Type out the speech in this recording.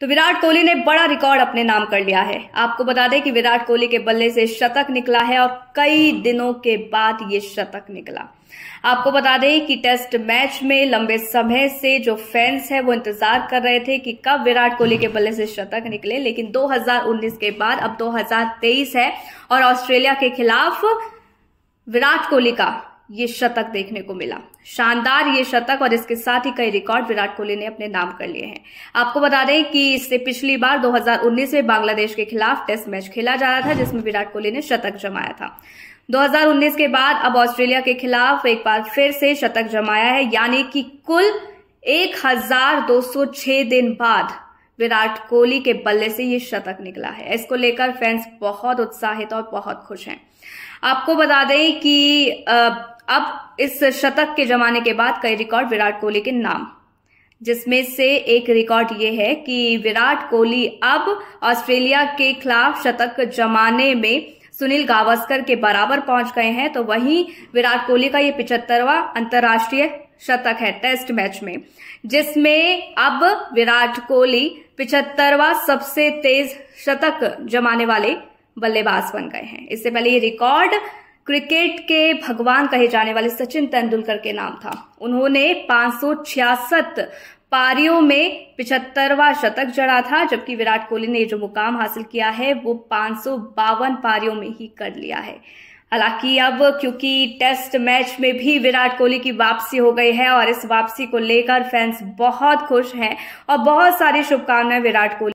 तो विराट कोहली ने बड़ा रिकॉर्ड अपने नाम कर लिया है आपको बता दें कि विराट कोहली के बल्ले से शतक निकला है और कई दिनों के बाद ये शतक निकला आपको बता दें कि टेस्ट मैच में लंबे समय से जो फैंस है वो इंतजार कर रहे थे कि कब विराट कोहली के बल्ले से शतक निकले लेकिन 2019 के बाद अब 2023 है और ऑस्ट्रेलिया के खिलाफ विराट कोहली का ये शतक देखने को मिला शानदार ये शतक और इसके साथ ही कई रिकॉर्ड विराट कोहली ने अपने नाम कर लिए हैं आपको बता दें कि इससे पिछली बार 2019 में बांग्लादेश के खिलाफ टेस्ट मैच खेला जा रहा था जिसमें विराट कोहली ने शतक जमाया था 2019 के बाद अब ऑस्ट्रेलिया के खिलाफ एक बार फिर से शतक जमाया है यानी कि कुल 1206 दिन बाद विराट कोहली के बल्ले से ये शतक निकला है इसको लेकर फैंस बहुत उत्साहित और बहुत खुश हैं आपको बता दें कि अब इस शतक के जमाने के बाद कई रिकॉर्ड विराट कोहली के नाम जिसमें से एक रिकॉर्ड ये है कि विराट कोहली अब ऑस्ट्रेलिया के खिलाफ शतक जमाने में सुनील गावस्कर के बराबर पहुंच गए हैं तो वहीं विराट कोहली का ये पिचहत्तरवा अंतर्राष्ट्रीय शतक है टेस्ट मैच में जिसमें अब विराट कोहली पिचहत्तरवा सबसे तेज शतक जमाने वाले बल्लेबाज बन गए हैं इससे पहले ये रिकॉर्ड क्रिकेट के भगवान कहे जाने वाले सचिन तेंदुलकर के नाम था उन्होंने पांच पारियों में पिछहत्तरवा शतक जड़ा था जबकि विराट कोहली ने जो मुकाम हासिल किया है वो पांच पारियों में ही कर लिया है हालांकि अब क्योंकि टेस्ट मैच में भी विराट कोहली की वापसी हो गई है और इस वापसी को लेकर फैंस बहुत खुश हैं और बहुत सारी शुभकामनाएं विराट कोहली